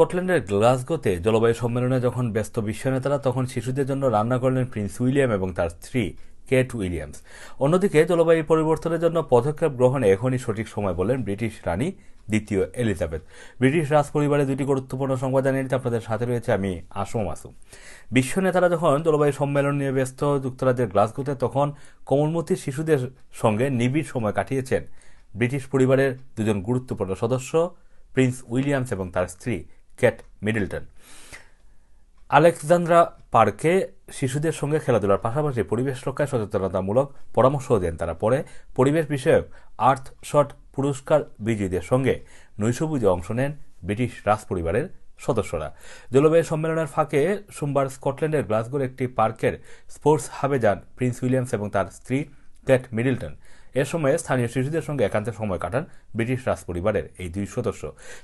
স্কটল্যান্ডের গ্লাসগোতে জলবায়ু সম্মেলনে যখন ব্যস্ত বিশ্বনেতারা তখন শিশুদের জন্য রান্না করলেন প্রিন্স উইলিয়াম এবং তার স্ত্রী কেট উইলিয়ামস অন্যদিকে জলবায়ু পরিবর্তনের জন্য পদক্ষেপ গ্রহণে এখনই সঠিক সময় বলেন ব্রিটিশ রানী দ্বিতীয় এলিজাবেথ ব্রিটিশ রাজ পরিবারের দুটি গুরুত্বপূর্ণ সংবাদ জানিয়ে আপনাদের সাথে রয়েছে আমি আসম আসুম বিশ্ব নেতারা যখন জলবায়ু সম্মেলন নিয়ে ব্যস্ত যুক্তরাজ্যের গ্লাসগোতে তখন কোমলমতি শিশুদের সঙ্গে নিবিড় সময় কাটিয়েছেন ব্রিটিশ পরিবারের দুজন গুরুত্বপূর্ণ সদস্য প্রিন্স উইলিয়ামস এবং তার স্ত্রী ক্যাট মিডলটন আলেকজান্দ্রা পার্কে শিশুদের সঙ্গে খেলাধুলার পাশাপাশি পরিবেশ রক্ষায় সচেতনতামূলক পরামর্শও দেন তারা পরে পরিবেশ বিষয়ক আর্থ শট পুরস্কার বিজয়ীদের সঙ্গে নৈশভুজে অংশ নেন ব্রিটিশ রাজ পরিবারের সদস্যরা জলবায়ু সম্মেলনের ফাঁকে সোমবার স্কটল্যান্ডের গ্লাসগোর একটি পার্কের স্পোর্টস হাবে যান প্রিন্স উইলিয়ামস এবং তার স্ত্রী ক্যাট মিডলটন এ সময়ে স্থানীয় শিশুদের সঙ্গে একান্তে সময় কাটান ব্রিটিশ রাজ পরিবারের এই দুই সদস্য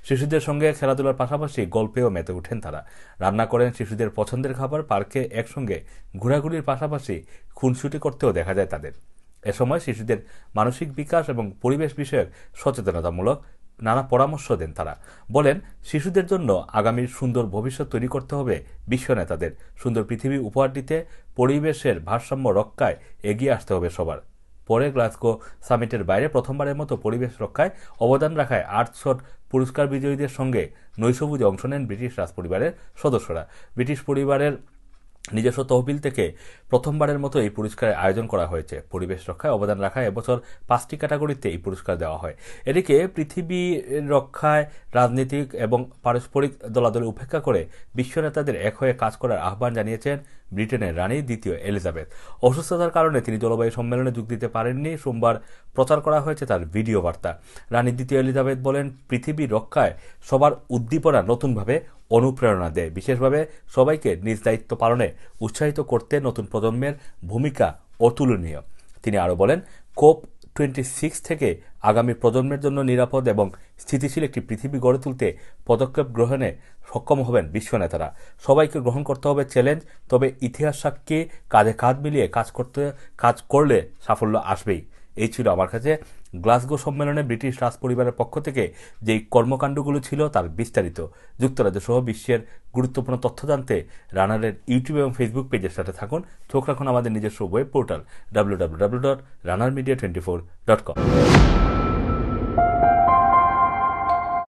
শিশুদের সঙ্গে খেলাধুলার পাশাপাশি গল্পেও মেতে ওঠেন তারা রান্না করেন শিশুদের পছন্দের খাবার পার্কে একসঙ্গে ঘোরাঘুরির পাশাপাশি খুনসুটি করতেও দেখা যায় তাদের এ সময় শিশুদের মানসিক বিকাশ এবং পরিবেশ বিষয়ক সচেতনতামূলক নানা পরামর্শ দেন তারা বলেন শিশুদের জন্য আগামীর সুন্দর ভবিষ্যৎ তৈরি করতে হবে বিশ্ব নেতাদের সুন্দর পৃথিবী উপহার দিতে পরিবেশের ভারসাম্য রক্ষায় এগিয়ে আসতে হবে সবার পরে গ্লাসগো সামিটের বাইরে প্রথমবারের মতো পরিবেশ রক্ষায় অবদান রাখায় আর্টশট পুরস্কার বিজয়ীদের সঙ্গে নৈশভোজে অংশ নেন ব্রিটিশ রাজপরিবারের সদস্যরা ব্রিটিশ পরিবারের নিজস্ব তহবিল থেকে প্রথমবারের মতো এই পুরস্কারের আয়োজন করা হয়েছে পরিবেশ রক্ষায় অবদান রাখা এবছর পাঁচটি ক্যাটাগরিতে এই পুরস্কার দেওয়া হয় এদিকে পৃথিবী রক্ষায় রাজনীতিক এবং পারস্পরিক দলাদল উপেক্ষা করে বিশ্ব নেতাদের এক হয়ে কাজ করার আহ্বান জানিয়েছেন ব্রিটেনের রানী দ্বিতীয় এলিজাবেথ অসুস্থতার কারণে তিনি জলবায়ু সম্মেলনে যোগ দিতে পারেননি সোমবার প্রচার করা হয়েছে তার ভিডিও বার্তা রানী দ্বিতীয় এলিজাবেথ বলেন পৃথিবী রক্ষায় সবার উদ্দীপনা নতুনভাবে অনুপ্রেরণা দেয় বিশেষভাবে সবাইকে নিজ দায়িত্ব পালনে উৎসাহিত করতে নতুন প্রজন্মের ভূমিকা অতুলনীয় তিনি আরও বলেন কোপ টোয়েন্টি সিক্স থেকে আগামী প্রজন্মের জন্য নিরাপদ এবং স্থিতিশীল একটি পৃথিবী গড়ে তুলতে পদক্ষেপ গ্রহণে সক্ষম হবেন বিশ্ব নেতারা সবাইকে গ্রহণ করতে হবে চ্যালেঞ্জ তবে ইতিহাস সাক্ষী কাঁধে কাঁধ মিলিয়ে কাজ করতে কাজ করলে সাফল্য আসবেই এই ছিল আমার কাছে গ্লাসগো সম্মেলনে ব্রিটিশ রাজ পরিবারের পক্ষ থেকে যেই কর্মকাণ্ডগুলো ছিল তার বিস্তারিত যুক্তরাজ্য সহ বিশ্বের গুরুত্বপূর্ণ তথ্য জানতে রানারের ইউটিউব এবং ফেসবুক পেজের সাথে থাকুন চোখ রাখুন আমাদের নিজস্ব web portal W W W dot runner media twenty four dot কম